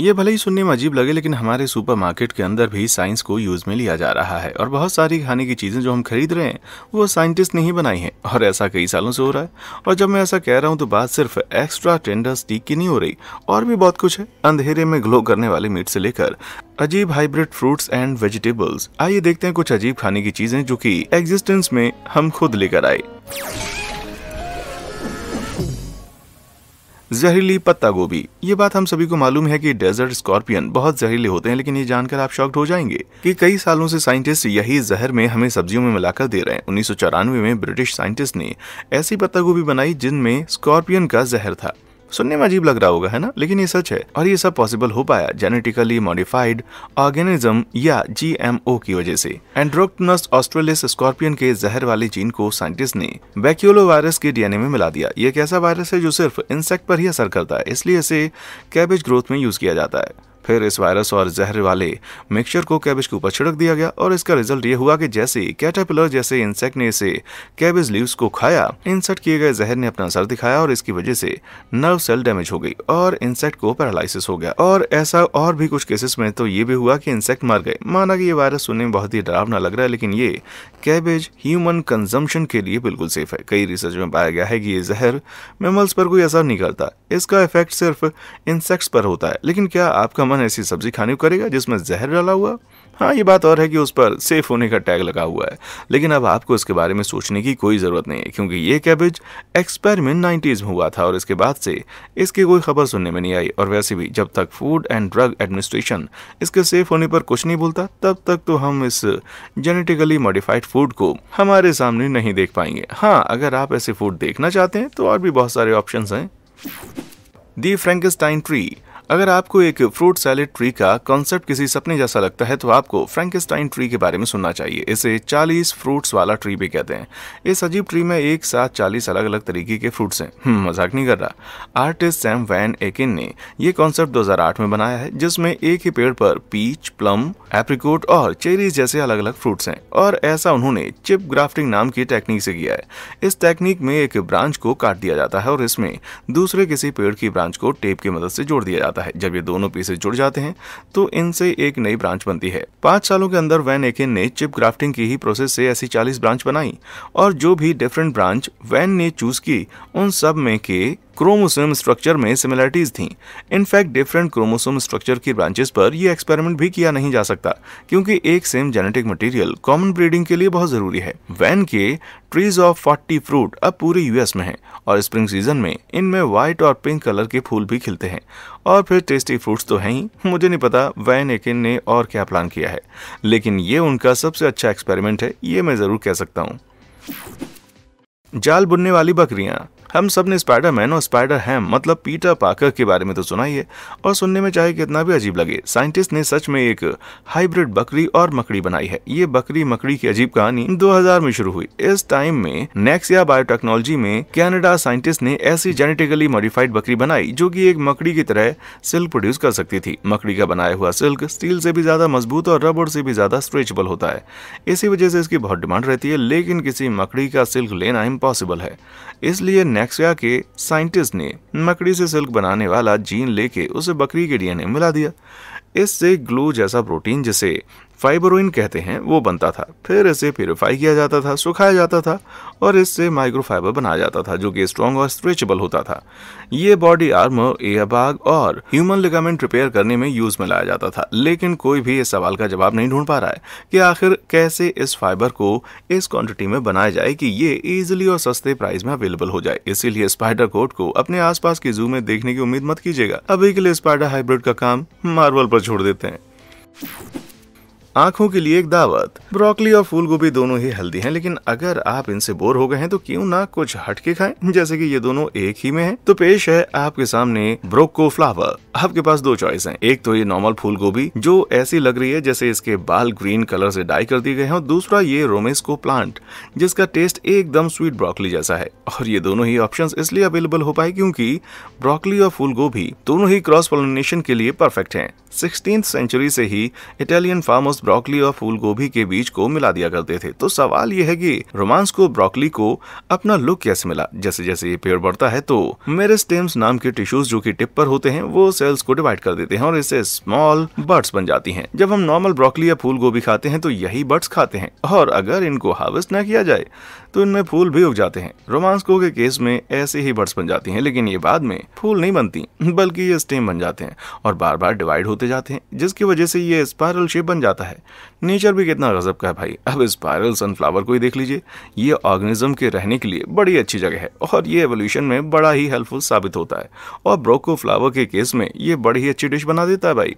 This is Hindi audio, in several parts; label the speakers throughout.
Speaker 1: ये भले ही सुनने में अजीब लगे लेकिन हमारे सुपरमार्केट के अंदर भी साइंस को यूज में लिया जा रहा है और बहुत सारी खाने की चीज़ें जो हम खरीद रहे हैं वो साइंटिस्ट ने ही बनाई हैं और ऐसा कई सालों से हो रहा है और जब मैं ऐसा कह रहा हूँ तो बात सिर्फ एक्स्ट्रा टेंडर स्टीक की नहीं हो रही और भी बहुत कुछ है अंधेरे में ग्लो करने वाले मीट से लेकर अजीब हाइब्रिड फ्रूट्स एंड वेजिटेबल्स आइए देखते हैं कुछ अजीब खाने की चीजें जो की एग्जिस्टेंस में हम खुद लेकर आए जहरीली पत्ता गोभी ये बात हम सभी को मालूम है कि डेजर्ट स्कॉर्पियन बहुत जहरीले होते हैं लेकिन ये जानकर आप शॉक्ड हो जाएंगे कि कई सालों से साइंटिस्ट यही जहर में हमें सब्जियों में मिलाकर दे रहे हैं उन्नीस में ब्रिटिश साइंटिस्ट ने ऐसी पत्ता गोभी बनाई जिनमें स्कॉर्पियन का जहर था सुनने में अजीब लग रहा होगा है ना लेकिन ये सच है और ये सब पॉसिबल हो पाया जेनेटिकली मॉडिफाइड ऑर्गेनिज्म या जीएमओ की वजह से एंड्रोक्टनस ऑस्ट्रेलिस स्कॉर्पियन के जहर वाले जीन को साइंटिस्ट ने वैक्यूलो वायरस के डीएनए में मिला दिया ये एक ऐसा वायरस है जो सिर्फ इंसेक्ट पर ही असर करता है इसलिए इसे कैबेज ग्रोथ में यूज किया जाता है फिर इस वायरस और जहर वाले मिक्सचर को कैबेज के ऊपर छिड़क दिया गया और इसका रिजल्ट ये हुआ कि जैसे कैटापिलर जैसे इंसेक्ट ने इसे कैबेज लीव्स को खाया इंसेक्ट किए गए जहर ने अपना असर दिखाया और इसकी वजह से नर्व सेल डैमेज हो गई और इंसेक्ट को पैरालिसिस हो गया और ऐसा और भी कुछ केसेस में तो ये भी हुआ कि इंसेक्ट मर गए माना कि ये वायरस सुनने में बहुत ही डरावना लग रहा है लेकिन ये कैबेज ह्यूमन कंजम्पशन के लिए बिल्कुल सेफ है कई रिसर्च में पाया गया है कि ये जहर मेमल्स पर कोई असर नहीं करता इसका इफेक्ट सिर्फ इंसेक्ट्स पर होता है लेकिन क्या आपका मन ऐसी सब्जी खाने को करेगा जिसमें जहर डाला हुआ हाँ ये बात और है कि उस पर सेफ होने का टैग लगा हुआ है लेकिन अब आपको इसके बारे में सोचने की कोई ज़रूरत नहीं है क्योंकि ये कैबेज एक्सपेरिमेंट नाइन्टीज़ में हुआ था और इसके बाद से इसकी कोई खबर सुनने में नहीं आई और वैसे भी जब तक फूड एंड ड्रग एडमिनिस्ट्रेशन इसके सेफ होने पर कुछ नहीं बोलता तब तक तो हम इस जेनेटिकली मॉडिफाइड फूड को हमारे सामने नहीं देख पाएंगे हाँ अगर आप ऐसे फूड देखना चाहते हैं तो और भी बहुत सारे ऑप्शन हैं The Frankenstein tree अगर आपको एक फ्रूट सैलेड ट्री का कॉन्सेप्ट किसी सपने जैसा लगता है तो आपको फ्रेंकस्टाइन ट्री के बारे में सुनना चाहिए इसे 40 फ्रूट्स वाला ट्री भी कहते हैं इस अजीब ट्री में एक साथ 40 अलग अलग तरीके के फ्रूट्स हैं हम्म, मजाक नहीं कर रहा आर्टिस्ट सैम वैन एकिन ने यह कॉन्सेप्ट दो में बनाया है जिसमें एक ही पेड़ पर पीच प्लम एप्रिकोट और चेरीज जैसे अलग अलग फ्रूट्स हैं और ऐसा उन्होंने चिप ग्राफ्टिंग नाम की टेक्निक से किया है इस टेक्निक में एक ब्रांच को काट दिया जाता है और इसमें दूसरे किसी पेड़ की ब्रांच को टेप की मदद से जोड़ दिया जाता है जाता है जब ये दोनों पीसेज जुड़ जाते हैं तो इनसे एक नई ब्रांच बनती है पांच सालों के अंदर वैन एकिन ने चिप ग्राफ्टिंग की ही प्रोसेस से ऐसी चालीस ब्रांच बनाई और जो भी डिफरेंट ब्रांच वैन ने चूज की उन सब में के क्रोमोसोम स्ट्रक्चर में सिमिलरिटीज थी इनफैक्ट डिफरेंट क्रोमोसोम स्ट्रक्चर की ब्रांचेस पर यह एक्सपेरिमेंट भी किया नहीं जा सकता क्योंकि एक same genetic material common breeding के लिए बहुत जरूरी है वैन के ट्रीज ऑफ फोर्टी फ्रूट अब पूरे यूएस में है और स्प्रिंग सीजन में इनमें व्हाइट और पिंक कलर के फूल भी खिलते हैं और फिर टेस्टी फ्रूट्स तो हैं ही मुझे नहीं पता वैन एकिन ने और क्या प्लान किया है लेकिन ये उनका सबसे अच्छा एक्सपेरिमेंट है ये मैं जरूर कह सकता हूँ जाल बुनने वाली बकरियां हम सब ने स्पाइडर मैन और स्पाइडर हैम मतलब पीटर पाकर के बारे में तो सुना ही है और सुनने में चाहे कितना भी अजीब लगे साइंटिस्ट ने सच में एक हाइब्रिड बकरी और मकड़ी बनाई है ये बकरी मकड़ी की अजीब कहानी 2000 में शुरू हुई इस टाइम में नेक्सिया बायोटेक्नोलॉजी में कैनेडा साइंटिस्ट ने ऐसी जेनेटिकली मॉडिफाइड बकरी बनाई जो की एक मकड़ी की तरह सिल्क प्रोड्यूस कर सकती थी मकड़ी का बनाया हुआ सिल्क स्टील से भी ज्यादा मजबूत और रबड़ से भी ज्यादा स्ट्रेचबल होता है इसी वजह से इसकी बहुत डिमांड रहती है लेकिन किसी मकड़ी का सिल्क लेना इम्पॉसिबल है इसलिए नेक्सिया के साइंटिस्ट ने मकड़ी से सिल्क बनाने वाला जीन लेके उसे बकरी के डीएनए मिला दिया इससे ग्लू जैसा प्रोटीन जिसे फाइब्रोइन कहते हैं वो बनता था फिर इसे प्योरीफाई किया जाता था सुखाया जाता था और इससे माइक्रोफाइबर बनाया जाता था जो कि स्ट्रॉन्ग और स्ट्रेचेबल होता था ये बॉडी आर्मर एयरबाग और ह्यूमन लिगामेंट रिपेयर करने में यूज में लाया जाता था लेकिन कोई भी इस सवाल का जवाब नहीं ढूंढ पा रहा है कि आखिर कैसे इस फाइबर को इस क्वांटिटी में बनाया जाए कि ये इजिली और सस्ते प्राइस में अवेलेबल हो जाए इसीलिए स्पाइडर कोट को अपने आस के जू में देखने की उम्मीद मत कीजिएगा अभी के लिए स्पाइडर हाइब्रिड का काम मार्बल पर छोड़ देते हैं आंखों के लिए एक दावत ब्रोकली और फूलगोभी दोनों ही हेल्दी हैं लेकिन अगर आप इनसे बोर हो गए हैं तो क्यों ना कुछ हटके खाएं जैसे कि ये दोनों एक ही में हैं तो पेश है आपके सामने ब्रोको फ्लावर आपके पास दो चॉइस हैं एक तो ये नॉर्मल फूल गोभी जो ऐसी लग रही है जैसे इसके बाल ग्रीन कलर से डाई कर दिए गए हैं और दूसरा ये रोमेस्को प्लांट जिसका टेस्ट एकदम स्वीट ब्रोकली जैसा है और ये दोनों ही ऑप्शन इसलिए अवेलेबल हो पाए क्योंकि ब्रोकली और फूल गोभी दोनों ही क्रॉस पोलिनेशन के लिए परफेक्ट है सिक्सटीन सेंचुरी से ही इटालियन फार्मर्स ब्रोकली और फूल गोभी के बीज को मिला दिया करते थे तो सवाल यह है कि रोमांस को ब्रोकली को अपना लुक कैसे मिला जैसे जैसे ये पेड़ बढ़ता है तो मेरे स्टेम्स नाम के टिश्यूज जो की टिप पर होते हैं वो सेल्स को डिवाइड कर देते हैं और इससे स्मॉल बर्ड्स बन जाती है जब हम नॉर्मल ब्रोकली या फूल गोभी खाते हैं तो यही बर्ड्स खाते हैं और अगर इनको हार्वेस्ट न किया जाए तो इनमें फूल भी उग जाते हैं रोमांसको के केस में ऐसे ही बर्ड्स बन जाती हैं लेकिन ये बाद में फूल नहीं बनती बल्कि ये स्टेम बन जाते हैं और बार बार डिवाइड होते जाते हैं जिसकी वजह से ये स्पायरल शेप बन जाता है है नेचर भी कितना गजब का है भाई अब इस वायरल सनफ्लावर को ही देख लीजिए ये ऑर्गेनिज्म के रहने के लिए बड़ी अच्छी जगह है और ये एवोल्यूशन में बड़ा ही हेल्पफुल साबित होता है और ब्रोको फ्लावर के केस में ये बड़ी ही अच्छी डिश बना देता है भाई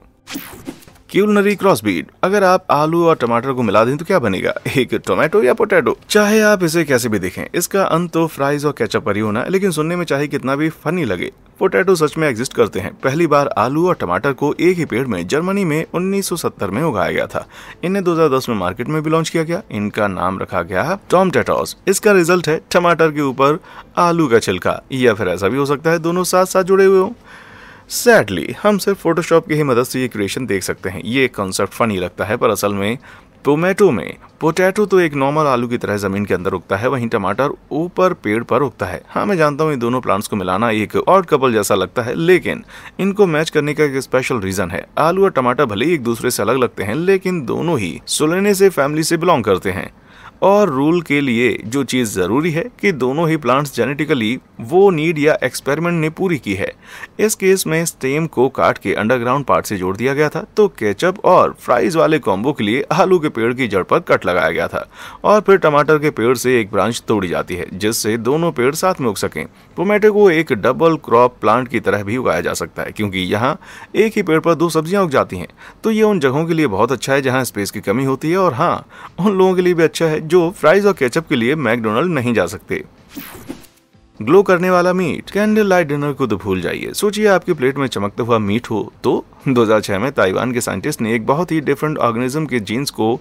Speaker 1: क्यूलनरी क्रॉसबीट अगर आप आलू और टमाटर को मिला दें तो क्या बनेगा एक टोमेटो या पोटैटो चाहे आप इसे कैसे भी देखें इसका अंत तो फ्राइज और कैचअप पर ही होना लेकिन सुनने में चाहे कितना भी फनी लगे पोटैटो सच में एग्जिस्ट करते हैं पहली बार आलू और टमाटर को एक ही पेड़ में जर्मनी में 1970 में उगाया गया था इन्हें 2010 में मार्केट में भी लॉन्च किया गया इनका नाम रखा गया है टॉम टेटॉस इसका रिजल्ट है टमाटर के ऊपर आलू का छिलका या फिर ऐसा भी हो सकता है दोनों साथ साथ जुड़े हुए हों सैडली हम सिर्फ फोटोशॉप की ही मदद से ये क्रिएशन देख सकते हैं ये कॉन्सेप्ट फनी लगता है पर असल में टोमेटो में पोटैटो तो एक नॉर्मल आलू की तरह ज़मीन के अंदर उगता है वहीं टमाटर ऊपर पेड़ पर उगता है हाँ मैं जानता हूँ ये दोनों प्लांट्स को मिलाना एक और कपल जैसा लगता है लेकिन इनको मैच करने का एक स्पेशल रीज़न है आलू और टमाटर भले ही एक दूसरे से अलग लगते हैं लेकिन दोनों ही सोलेने से फैमिली से बिलोंग करते हैं और रूल के लिए जो चीज़ ज़रूरी है कि दोनों ही प्लांट्स जेनेटिकली वो नीड या एक्सपेरिमेंट ने पूरी की है इस केस में स्टेम को काट के अंडरग्राउंड पार्ट से जोड़ दिया गया था तो केचप और फ्राइज वाले कॉम्बो के लिए आलू के पेड़ की जड़ पर कट लगाया गया था और फिर टमाटर के पेड़ से एक ब्रांच तोड़ी जाती है जिससे दोनों पेड़ साथ में उग सकें टोमेटो को एक डबल क्रॉप प्लांट की तरह भी उगाया जा सकता है क्योंकि यहाँ एक ही पेड़ पर दो सब्जियाँ उग जाती हैं तो ये उन जगहों के लिए बहुत अच्छा है जहाँ स्पेस की कमी होती है और हाँ उन लोगों के लिए भी अच्छा है जो फ्राइज और केचअप के लिए मैकडोनल्ड नहीं जा सकते ग्लो करने वाला मीट कैंडल लाइट डिनर को तो भूल जाइए सोचिए आपके प्लेट में चमकता हुआ मीट हो तो 2006 में ताइवान के साइंटिस्ट ने एक बहुत ही डिफरेंट ऑर्गेनिज्म के जीन्स को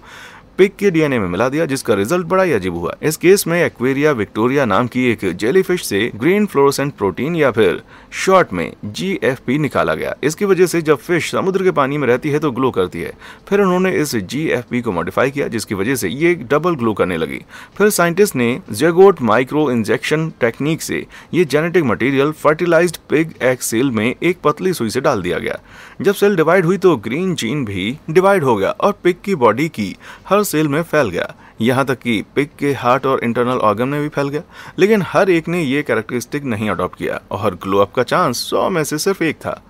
Speaker 1: पिक के डीएनए में मिला दिया जिसका रिजल्ट बड़ा ही अजीब हुआ इस केस में एक्वेरिया विक्टोरिया नाम की एक जेलीफिश से ग्रीन फ्लोरोसेंट प्रोटीन या फिर शॉर्ट में जी निकाला गया इसकी वजह से जब फिश समुद्र के पानी में रहती है तो ग्लो करती है फिर उन्होंने इस जी को मॉडिफाई किया जिसकी वजह से ये डबल ग्लो करने लगी फिर साइंटिस्ट ने जेगोट माइक्रो इंजेक्शन टेक्निक से ये genetic material fertilized pig egg cell में एक पतली सुई से डाल दिया गया जब सेल डिवाइड हुई तो ग्रीन जीन भी डिवाइड हो गया और पिग की बॉडी की हर हर सेल में फैल गया यहाँ तक कि पिक के हार्ट और इंटरनल ऑर्गन में भी फैल गया लेकिन हर एक ने ये कैरेक्टरिस्टिक नहीं अडॉप्ट किया और ग्लो अप का चांस सौ में से सिर्फ एक था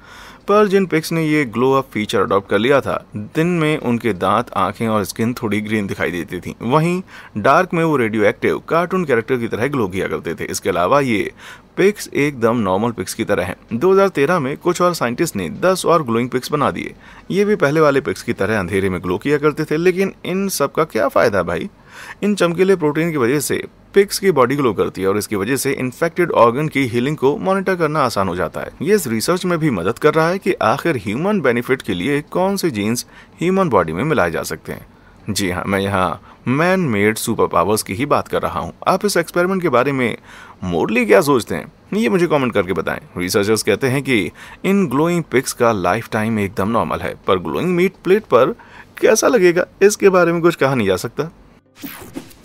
Speaker 1: पर जिन पिक्स ने ये ग्लो अप फीचर अडॉप्ट कर लिया था दिन में उनके दांत आंखें और स्किन थोड़ी ग्रीन दिखाई देती थी वहीं डार्क में वो रेडियो एक्टिव कार्टून कैरेक्टर की तरह ग्लो किया करते थे इसके अलावा ये पिक्स एकदम नॉर्मल पिक्स की तरह हैं 2013 में कुछ और साइंटिस्ट ने 10 और ग्लोइंग पिक्स बना दिए ये भी पहले वाले पिक्स की तरह अंधेरे में ग्लो किया करते थे लेकिन इन सब का क्या फ़ायदा भाई इन चमकीले प्रोटीन की वजह से पिक्स की बॉडी ग्लो करती है और इसकी वजह से इन्फेक्टेड ऑर्गन की हीलिंग को मॉनिटर करना आसान हो जाता है ये इस रिसर्च में भी मदद कर रहा है कि आखिर ह्यूमन बेनिफिट के लिए कौन से जीन्स ह्यूमन बॉडी में मिलाए जा सकते हैं जी हाँ मैं यहाँ मैन मेड सुपर पावर्स की ही बात कर रहा हूँ आप इस एक्सपेरिमेंट के बारे में मोरली क्या सोचते हैं ये मुझे कमेंट करके बताएं रिसर्चर्स कहते हैं कि इन ग्लोइंग पिक्स का लाइफ टाइम एकदम नॉर्मल है पर ग्लोइंग मीट प्लेट पर कैसा लगेगा इसके बारे में कुछ कहा नहीं जा सकता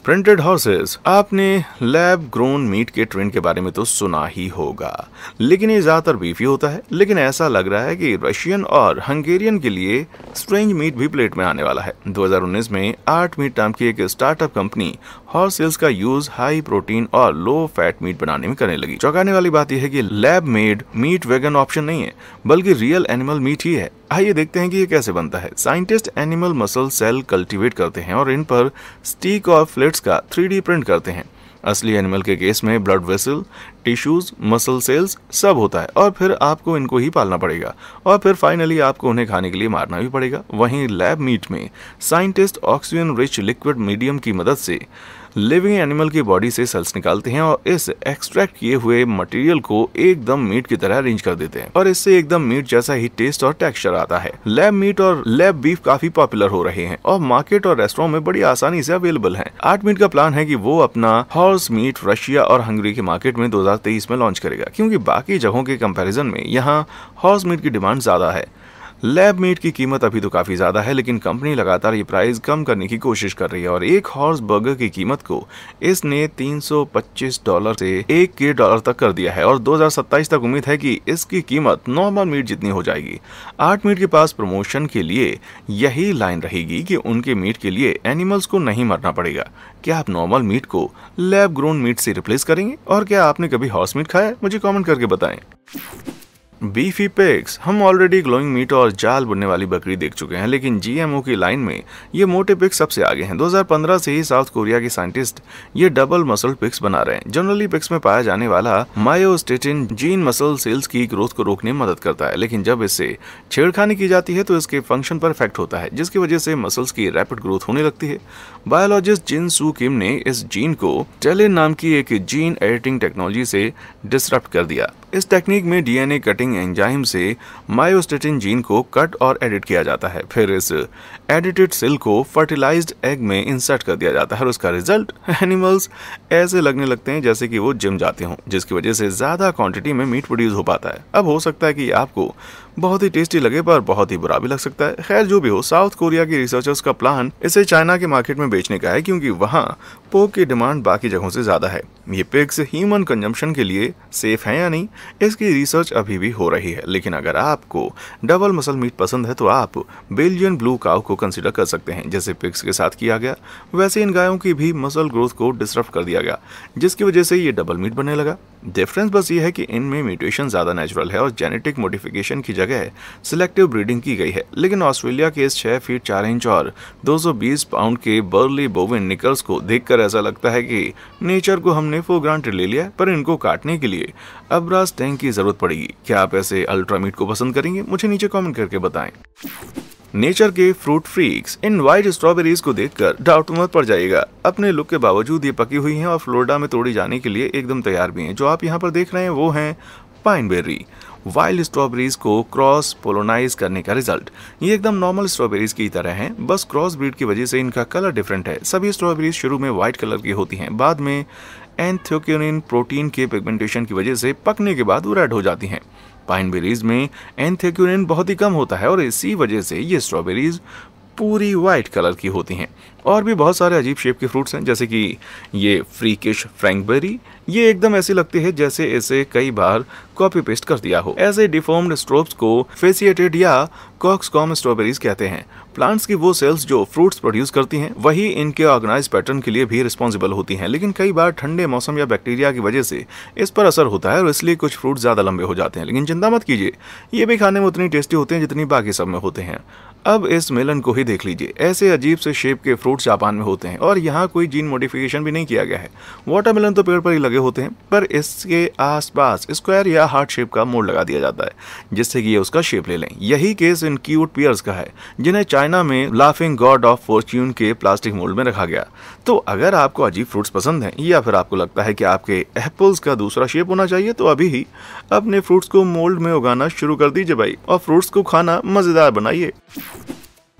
Speaker 1: प्रिंटेड हॉर्सेस आपने लैब ग्रोन मीट के ट्रेंड के बारे में तो सुना ही होगा लेकिन ये ज़्यादातर बीफी होता है लेकिन ऐसा लग रहा है कि रशियन और हंगेरियन के लिए स्ट्रेंज मीट भी प्लेट में आने वाला है 2019 में आर्ट मीट नाम की एक स्टार्टअप कंपनी हॉर्स सेल्स का यूज हाई प्रोटीन और लो फैट मीट बनाने में करने लगी चौंकाने वाली बात यह है कि lab made meat vegan option नहीं है बल्कि रियल एनिमल मीट ही है आइए देखते हैं कि ये कैसे बनता है scientist animal muscle cell cultivate करते हैं और इन पर स्टीक और फ्लेट्स का थ्री प्रिंट करते हैं असली एनिमल के केस में blood vessel tissues muscle cells सब होता है और फिर आपको इनको ही पालना पड़ेगा और फिर फाइनली आपको उन्हें खाने के लिए मारना भी पड़ेगा वहीं लैब मीट में scientist oxygen rich liquid medium की मदद से लिविंग एनिमल की बॉडी से सेल्स निकालते हैं और इस एक्सट्रैक्ट किए हुए मटेरियल को एकदम मीट की तरह अरेंज कर देते हैं और इससे एकदम मीट जैसा ही टेस्ट और टेक्सचर आता है लैब मीट और लैब बीफ काफी पॉपुलर हो रहे हैं और मार्केट और रेस्टोरेंट में बड़ी आसानी से अवेलेबल है आर्ट मीट का प्लान है की वो अपना हॉर्स मीट रशिया और हंगरी के मार्केट में दो में लॉन्च करेगा क्यूँकी बाकी जगहों के कम्पेरिजन में यहाँ हॉर्स मीट की डिमांड ज्यादा है लैब मीट की कीमत अभी तो काफ़ी ज़्यादा है लेकिन कंपनी लगातार ये प्राइस कम करने की कोशिश कर रही है और एक हॉर्स बर्गर की कीमत को इसने 325 डॉलर से एक के डॉलर तक कर दिया है और 2027 तक उम्मीद है कि इसकी कीमत नॉर्मल मीट जितनी हो जाएगी आर्ट मीट के पास प्रमोशन के लिए यही लाइन रहेगी कि उनके मीट के लिए एनिमल्स को नहीं मरना पड़ेगा क्या आप नॉर्मल मीट को लैब ग्रोन मीट से रिप्लेस करेंगे और क्या आपने कभी हॉर्स मीट खाया मुझे कॉमेंट करके बताएं बीफी पेक्स हम ऑलरेडी ग्लोइंग मीट और जाल बुनने वाली बकरी देख चुके हैं लेकिन जीएमओ की लाइन में ये मोटे पिक्स सबसे आगे हैं 2015 से ही साउथ कोरिया के साइंटिस्ट ये डबल मसल पिक्स बना रहे हैं जनरली पिक्स में पाया जाने वाला मायोस्टेटिन जीन मसल सेल्स की ग्रोथ को रोकने में मदद करता है लेकिन जब इससे छेड़खानी की जाती है तो इसके फंक्शन पर इफेक्ट होता है जिसकी वजह से मसल्स की रैपिड ग्रोथ होने लगती है बायोलॉजिस्ट जिन सू किम ने इस जीन को टेलिन नाम की एक जीन एडिटिंग टेक्नोलॉजी से डिसरप्ट कर दिया इस टेक्निक में डीएनए कटिंग एंजाइम से मायोस्टेटिन जीन को कट और एडिट किया जाता है फिर इस एडिटेड सेल को फर्टिलाइज्ड एग में इंसर्ट कर दिया जाता है और उसका रिजल्ट एनिमल्स ऐसे लगने लगते हैं जैसे कि वो जिम जाते हों जिसकी वजह से ज़्यादा क्वांटिटी में मीट प्रोड्यूस हो पाता है अब हो सकता है कि आपको बहुत ही टेस्टी लगे पर बहुत ही बुरा भी लग सकता है खैर जो भी हो साउथ कोरिया के रिसर्चर्स का प्लान इसे चाइना के मार्केट में बेचने का है क्योंकि वहाँ पोक की डिमांड बाकी जगहों से ज़्यादा है ये पिग्स ह्यूमन कंजम्पशन के लिए सेफ हैं या नहीं इसकी रिसर्च अभी भी हो रही है लेकिन अगर आपको डबल मसल मीट पसंद है तो आप बेल्जियन ब्लू काउ को कंसिडर कर सकते हैं जैसे पिग्स के साथ किया गया वैसे इन गायों की भी मसल ग्रोथ को डिस्टर्ब कर दिया गया जिसकी वजह से ये डबल मीट बनने लगा डिफरेंस बस ये है कि इनमें म्यूटेशन ज़्यादा नेचुरल है और जेनेटिक मोडिफिकेशन की जगह सिलेक्टिव ब्रीडिंग की गई है लेकिन ऑस्ट्रेलिया के इस छह फीट चार इंच और दो पाउंड के बर्ली बोविन निकल्स को देखकर देखकर ऐसा लगता है कि नेचर को हमने फो ग्रांटेड ले लिया पर इनको काटने के लिए अब रास टैंक की जरूरत पड़ेगी क्या आप ऐसे अल्ट्रामीट को पसंद करेंगे मुझे नीचे कॉमेंट करके बताए नेचर के फ्रूट फ्रीक्स इन व्हाइट स्ट्रॉबेरीज को देखकर डाउट मत पड़ जाएगा अपने लुक के बावजूद ये पकी हुई हैं और फ्लोरिडा में तोड़ी जाने के लिए एकदम तैयार भी हैं जो आप यहाँ पर देख रहे हैं वो हैं पाइन बेरी वाइल्ड स्ट्रॉबेरीज को क्रॉस पोलोनाइज करने का रिजल्ट ये एकदम नॉर्मल स्ट्रॉबेरीज की तरह है बस क्रॉस ब्रीड की वजह से इनका कलर डिफरेंट है सभी स्ट्रॉबेरीज शुरू में व्हाइट कलर की होती हैं बाद में एंथ्योक्योनिन प्रोटीन के पिगमेंटेशन की वजह से पकने के बाद वो रेड हो जाती हैं पाइन बेरीज में एंथेक्यूरिन बहुत ही कम होता है और इसी वजह से ये स्ट्रॉबेरीज पूरी वाइट कलर की होती हैं और भी बहुत सारे अजीब शेप के फ्रूट्स हैं जैसे कि ये फ्रीकिश फ्रैंकबेरी ये एकदम ऐसी लगती है जैसे इसे कई बार कॉपी पेस्ट कर दिया हो ऐसे डिफॉर्म्ड स्ट्रोब्स को फेसिएटेड या कॉक्सकॉम स्ट्रॉबेरीज कहते हैं प्लांट्स की वो सेल्स जो फ्रूट्स प्रोड्यूस करती हैं वही इनके ऑर्गेनाइज पैटर्न के लिए भी रिस्पॉन्सिबल होती हैं लेकिन कई बार ठंडे मौसम या बैक्टीरिया की वजह से इस पर असर होता है और इसलिए कुछ फ्रूट ज़्यादा लंबे हो जाते हैं लेकिन चिंता मत कीजिए ये भी खाने में उतनी टेस्टी होते हैं जितनी बाकी सब में होते हैं अब इस मेलन को ही देख लीजिए ऐसे अजीब से शेप के फ्रूट्स जापान में होते हैं और यहाँ कोई जीन मॉडिफिकेशन भी नहीं किया गया है वाटरमेलन तो पेड़ पर ही लगे होते हैं पर इसके आसपास स्क्वायर या हार्ट शेप का मोड़ लगा दिया जाता है जिससे कि ये उसका शेप ले लें यही केस इन क्यूट पियर्स का है जिन्हें चाइना में लाफिंग गॉड ऑफ फॉर्च्यून के प्लास्टिक मोल्ड में रखा गया तो अगर आपको अजीब फ्रूट्स पसंद हैं या फिर आपको लगता है कि आपके एप्पल्स का दूसरा शेप होना चाहिए तो अभी ही अपने फ्रूट्स को मोल्ड में उगाना शुरू कर दीजिए भाई और फ्रूट्स को खाना मज़ेदार बनाइए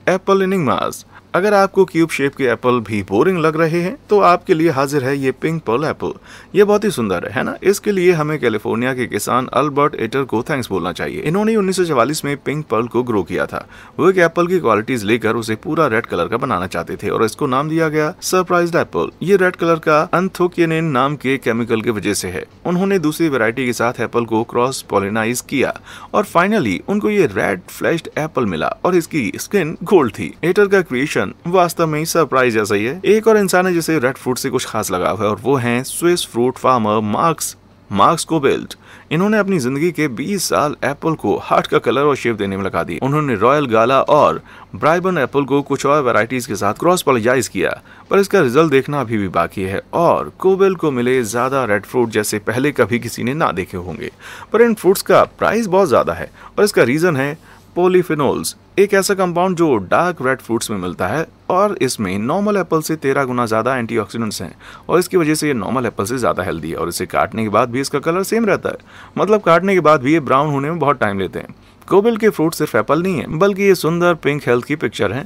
Speaker 1: Apple Enigmas अगर आपको क्यूब शेप के एप्पल भी बोरिंग लग रहे हैं तो आपके लिए हाजिर है ये पिंक पर्ल एप्पल ये बहुत ही सुंदर है, ना इसके लिए हमें कैलिफोर्निया के किसान अल्बर्ट एटर को थैंक्स बोलना चाहिए इन्होंने उन्नीस में पिंक पर्ल को ग्रो किया था वो एक एप्पल की क्वालिटीज लेकर उसे पूरा रेड कलर का बनाना चाहते थे और इसको नाम दिया गया सरप्राइज एप्पल ये रेड कलर का अंथोकियनिन नाम के केमिकल की के वजह से है उन्होंने दूसरी वेरायटी के साथ एप्पल को क्रॉस पोलिनाइज किया और फाइनली उनको ये रेड फ्लैश एप्पल मिला और इसकी स्किन गोल्ड थी एटर का क्रिएशन इंसान वास्तव में सरप्राइज जैसा ही है एक और इंसान है जिसे रेड फ्रूट से कुछ खास लगाव है और वो है Swiss fruit farmer Markus Markus को कोबेल्ट इन्होंने अपनी जिंदगी के 20 साल एप्पल को हार्ट का कलर और शेप देने में लगा दी उन्होंने रॉयल गाला और ब्राइबन एप्पल को कुछ और वैरायटीज के साथ क्रॉस पॉलिजाइज किया पर इसका रिजल्ट देखना अभी भी बाकी है और कोबेल को मिले ज्यादा रेड फ्रूट जैसे पहले कभी किसी ने ना देखे होंगे पर इन फ्रूट्स का प्राइस बहुत ज्यादा है और इसका रीजन है पोलीफिनोल्स एक ऐसा कंपाउंड जो डार्क रेड फ्रूट्स में मिलता है और इसमें नॉर्मल एप्पल से तेरह गुना ज़्यादा एंटीऑक्सीडेंट्स हैं और इसकी वजह से ये नॉर्मल एप्पल से ज़्यादा हेल्दी है और इसे काटने के बाद भी इसका कलर सेम रहता है मतलब काटने के बाद भी ये ब्राउन होने में बहुत टाइम लेते हैं कोबिल के फ्रूट सिर्फ एप्पल नहीं है बल्कि ये सुंदर पिंक हेल्थ की पिक्चर है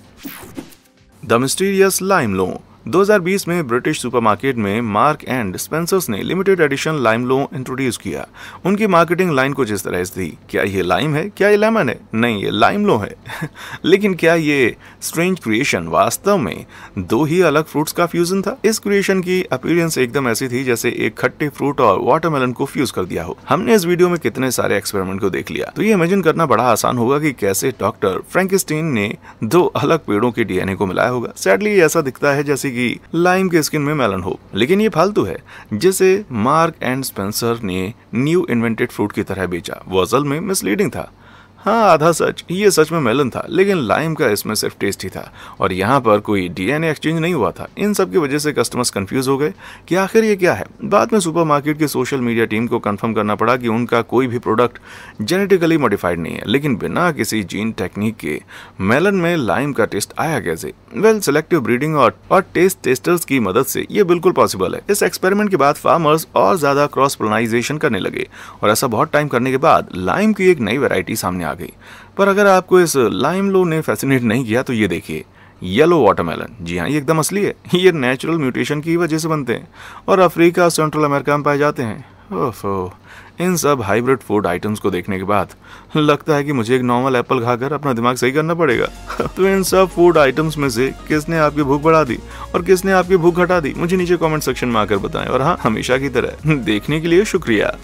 Speaker 1: द मिस्टीरियस लाइम लोन 2020 में ब्रिटिश सुपरमार्केट में मार्क एंड स्पेंसर्स ने limited edition limelon introduce किया उनकी मार्केटिंग लाइन कुछ इस तरह से थी क्या ये लाइम है क्या ये लेमन है नहीं ये लाइम लो है लेकिन क्या ये स्ट्रेंज क्रिएशन वास्तव में दो ही अलग फ्रूट्स का फ्यूजन था इस क्रिएशन की अपीरियंस एकदम ऐसी थी जैसे एक खट्टे फ्रूट और वाटरमेलन को फ्यूज कर दिया हो हमने इस वीडियो में कितने सारे एक्सपेरिमेंट को देख लिया तो ये इमेजिन करना बड़ा आसान होगा की कैसे डॉक्टर फ्रेंकिस्टीन ने दो अलग पेड़ों के डीएनए को मिलाया होगा सैडली ऐसा दिखता है जैसे जैसे कि लाइम के स्किन में मेलन हो लेकिन ये फालतू है जिसे मार्क एंड स्पेंसर ने न्यू इन्वेंटेड फ्रूट की तरह बेचा वो असल में मिसलीडिंग था हाँ आधा सच ये सच में मेलन था लेकिन लाइम का इसमें सिर्फ टेस्ट ही था और यहाँ पर कोई डीएनए एक्सचेंज नहीं हुआ था इन सब की वजह से कस्टमर्स कंफ्यूज हो गए कि आखिर ये क्या है बाद में सुपरमार्केट की सोशल मीडिया टीम को कंफर्म करना पड़ा कि उनका कोई भी प्रोडक्ट जेनेटिकली मॉडिफाइड नहीं है लेकिन बिना किसी जीन टेक्निक के मेलन में लाइम का टेस्ट आया कैसे वेल सिलेक्टिव ब्रीडिंग और, और टेस्ट टेस्टर्स की मदद से ये बिल्कुल पॉसिबल है इस एक्सपेरिमेंट के बाद फार्मर्स और ज्यादा क्रॉस पोलनाइजेशन करने लगे और ऐसा बहुत टाइम करने के बाद लाइम की एक नई वेराइटी सामने आ गई पर अगर आपको इस लाइम लो ने फैसिनेट नहीं किया तो ये देखिए येलो वाटरमेलन जी हाँ ये एकदम असली है ये नेचुरल म्यूटेशन की वजह से बनते हैं और अफ्रीका सेंट्रल अमेरिका में पाए जाते हैं ओफो इन सब हाइब्रिड फूड आइटम्स को देखने के बाद लगता है कि मुझे एक नॉर्मल एप्पल खाकर अपना दिमाग सही करना पड़ेगा तो इन सब फूड आइटम्स में से किसने आपकी भूख बढ़ा दी और किसने आपकी भूख घटा दी मुझे नीचे कमेंट सेक्शन में आकर बताएं और हाँ हमेशा की तरह देखने के लिए शुक्रिया